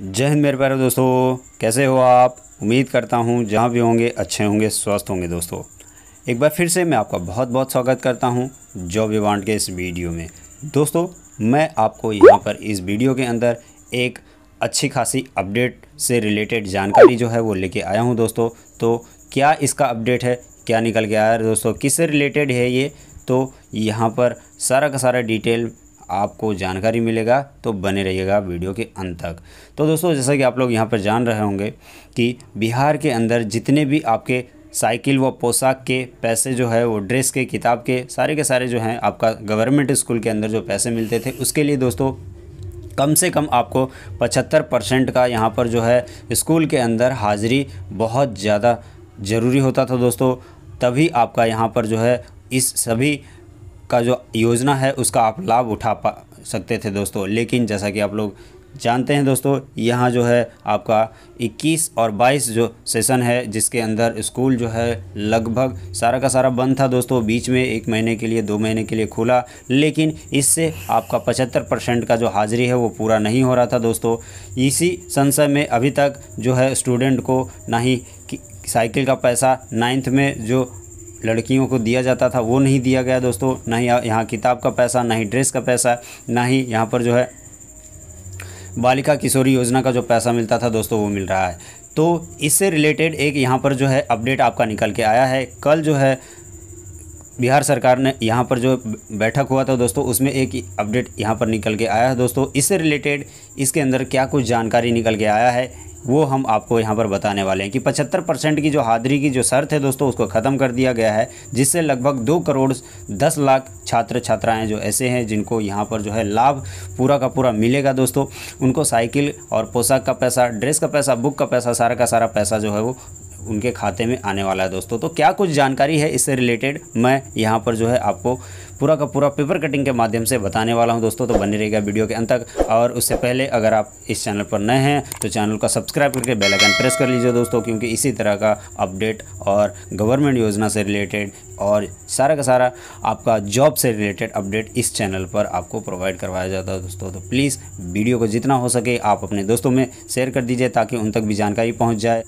जय हिंद मेरे प्यारे दोस्तों कैसे हो आप उम्मीद करता हूँ जहाँ भी होंगे अच्छे होंगे स्वस्थ होंगे दोस्तों एक बार फिर से मैं आपका बहुत बहुत स्वागत करता हूँ जॉब विवांट के इस वीडियो में दोस्तों मैं आपको यहाँ पर इस वीडियो के अंदर एक अच्छी खासी अपडेट से रिलेटेड जानकारी जो है वो लेके आया हूँ दोस्तों तो क्या इसका अपडेट है क्या निकल के आया है दोस्तों किससे रिलेटेड है ये तो यहाँ पर सारा का सारा डिटेल आपको जानकारी मिलेगा तो बने रहिएगा वीडियो के अंत तक तो दोस्तों जैसा कि आप लोग यहाँ पर जान रहे होंगे कि बिहार के अंदर जितने भी आपके साइकिल व पोशाक के पैसे जो है वो ड्रेस के किताब के सारे के सारे जो हैं आपका गवर्नमेंट स्कूल के अंदर जो पैसे मिलते थे उसके लिए दोस्तों कम से कम आपको 75 परसेंट का यहाँ पर जो है स्कूल के अंदर हाज़िरी बहुत ज़्यादा ज़रूरी होता था दोस्तों तभी आपका यहाँ पर जो है इस सभी का जो योजना है उसका आप लाभ उठा पा सकते थे दोस्तों लेकिन जैसा कि आप लोग जानते हैं दोस्तों यहाँ जो है आपका 21 और 22 जो सेशन है जिसके अंदर स्कूल जो है लगभग सारा का सारा बंद था दोस्तों बीच में एक महीने के लिए दो महीने के लिए खुला लेकिन इससे आपका 75 परसेंट का जो हाजिरी है वो पूरा नहीं हो रहा था दोस्तों इसी संशय में अभी तक जो है स्टूडेंट को ना ही साइकिल का पैसा नाइन्थ में जो लड़कियों को दिया जाता था वो नहीं दिया गया दोस्तों ना ही यहाँ किताब का पैसा ना ही ड्रेस का पैसा ना ही यहाँ पर जो है बालिका किशोरी योजना का जो पैसा मिलता था दोस्तों वो मिल रहा है तो इससे रिलेटेड एक यहाँ पर जो है अपडेट आपका निकल के आया है कल जो है बिहार सरकार ने यहाँ पर जो बैठक हुआ था दोस्तों उसमें एक अपडेट यहाँ पर निकल के आया है दोस्तों इससे रिलेटेड इसके अंदर क्या कुछ जानकारी निकल के आया है वो हम आपको यहाँ पर बताने वाले हैं कि 75 परसेंट की जो हादरी की जो शर्त है दोस्तों उसको ख़त्म कर दिया गया है जिससे लगभग दो करोड़ दस लाख छात्र छात्राएं जो ऐसे हैं जिनको यहाँ पर जो है लाभ पूरा का पूरा मिलेगा दोस्तों उनको साइकिल और पोशाक का पैसा ड्रेस का पैसा बुक का पैसा सारा का सारा पैसा जो है वो उनके खाते में आने वाला है दोस्तों तो क्या कुछ जानकारी है इससे रिलेटेड मैं यहाँ पर जो है आपको पूरा का पूरा पेपर कटिंग के माध्यम से बताने वाला हूँ दोस्तों तो बने रहेगा वीडियो के अंत तक और उससे पहले अगर आप इस चैनल पर नए हैं तो चैनल का सब्सक्राइब करके बेलाइकन प्रेस कर लीजिए दोस्तों क्योंकि इसी तरह का अपडेट और गवर्नमेंट योजना से रिलेटेड और सारा का सारा आपका जॉब से रिलेटेड अपडेट इस चैनल पर आपको प्रोवाइड करवाया जाता है दोस्तों तो प्लीज़ वीडियो को जितना हो सके आप अपने दोस्तों में शेयर कर दीजिए ताकि उन तक भी जानकारी पहुँच जाए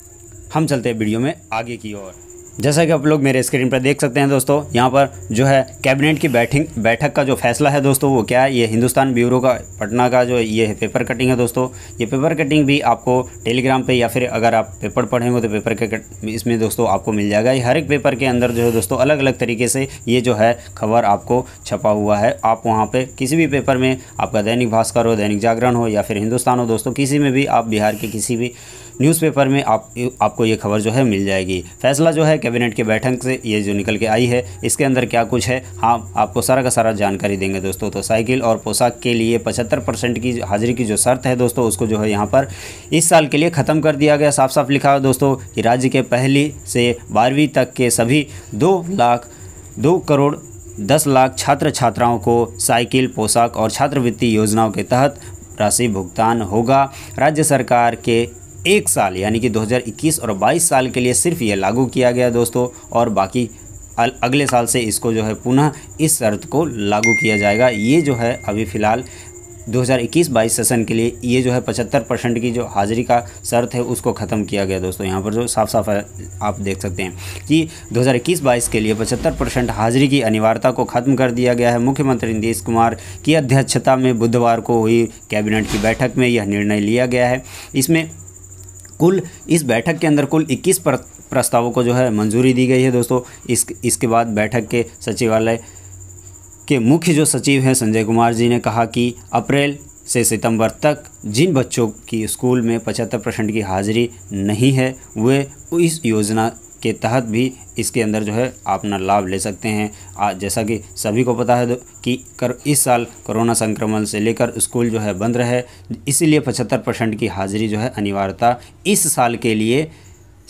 हम चलते हैं वीडियो में आगे की ओर जैसा कि आप लोग मेरे स्क्रीन पर देख सकते हैं दोस्तों यहाँ पर जो है कैबिनेट की बैठिंग बैठक का जो फैसला है दोस्तों वो क्या है ये हिंदुस्तान ब्यूरो का पटना का जो ये पेपर कटिंग है दोस्तों ये पेपर कटिंग भी आपको टेलीग्राम पे या फिर अगर आप पेपर पढ़ेंगे तो पेपर के इसमें दोस्तों आपको मिल जाएगा ये हर एक पेपर के अंदर जो है दोस्तों अलग अलग तरीके से ये जो है खबर आपको छपा हुआ है आप वहाँ पर किसी भी पेपर में आपका दैनिक भास्कर हो दैनिक जागरण हो या फिर हिंदुस्तान हो दोस्तों किसी में भी आप बिहार के किसी भी न्यूज़पेपर में आपको ये खबर जो है मिल जाएगी फैसला जो है कैबिनेट की बैठक से ये जो निकल के आई है इसके अंदर क्या कुछ है हाँ आपको सारा का सारा जानकारी देंगे दोस्तों तो साइकिल और पोशाक के लिए पचहत्तर परसेंट की हाजिरी की जो शर्त है दोस्तों उसको जो है यहाँ पर इस साल के लिए ख़त्म कर दिया गया साफ साफ लिखा है दोस्तों कि राज्य के पहली से बारहवीं तक के सभी दो लाख दो करोड़ दस लाख छात्र छात्राओं को साइकिल पोशाक और छात्रवृत्ति योजनाओं के तहत राशि भुगतान होगा राज्य सरकार के एक साल यानी कि 2021 और 22 साल के लिए सिर्फ ये लागू किया गया दोस्तों और बाकी अगले साल से इसको जो है पुनः इस शर्त को लागू किया जाएगा ये जो है अभी फ़िलहाल 2021-22 सेशन के लिए ये जो है 75 परसेंट की जो हाजिरी का शर्त है उसको ख़त्म किया गया दोस्तों यहाँ पर जो साफ साफ आप देख सकते हैं कि 2021-22 के लिए 75 परसेंट हाजिरी की अनिवार्यता को ख़त्म कर दिया गया है मुख्यमंत्री नीतीश कुमार की अध्यक्षता में बुधवार को हुई कैबिनेट की बैठक में यह निर्णय लिया गया है इसमें कुल इस बैठक के अंदर कुल 21 प्रस्तावों को जो है मंजूरी दी गई है दोस्तों इस इसके बाद बैठक के सचिवालय के मुख्य जो सचिव हैं संजय कुमार जी ने कहा कि अप्रैल से सितंबर तक जिन बच्चों की स्कूल में पचहत्तर परसेंट की हाजिरी नहीं है वे इस योजना के तहत भी इसके अंदर जो है अपना लाभ ले सकते हैं आज जैसा कि सभी को पता है कि कर इस साल कोरोना संक्रमण से लेकर स्कूल जो है बंद रहे इसीलिए पचहत्तर परसेंट की हाजिरी जो है अनिवार्यता इस साल के लिए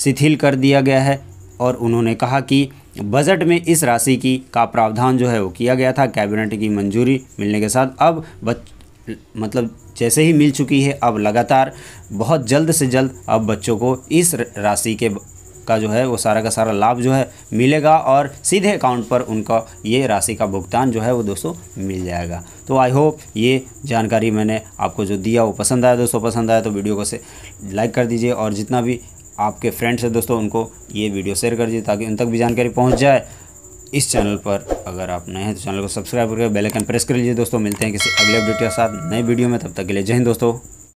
शिथिल कर दिया गया है और उन्होंने कहा कि बजट में इस राशि की का प्रावधान जो है वो किया गया था कैबिनेट की मंजूरी मिलने के साथ अब बच मतलब जैसे ही मिल चुकी है अब लगातार बहुत जल्द से जल्द अब बच्चों को इस राशि के का जो है वो सारा का सारा लाभ जो है मिलेगा और सीधे अकाउंट पर उनका ये राशि का भुगतान जो है वो दोस्तों मिल जाएगा तो आई होप ये जानकारी मैंने आपको जो दिया वो पसंद आया दोस्तों पसंद आया तो वीडियो को से लाइक कर दीजिए और जितना भी आपके फ्रेंड्स हैं दोस्तों उनको ये वीडियो शेयर कर दीजिए ताकि उन तक भी जानकारी पहुँच जाए इस चैनल पर अगर आप नए हैं तो चैनल को सब्सक्राइब करके बेल आइकन प्रेस कर लीजिए दोस्तों मिलते हैं किसी अगले अपडेट के साथ नए वीडियो में तब तक के लिए जय हिंद दोस्तों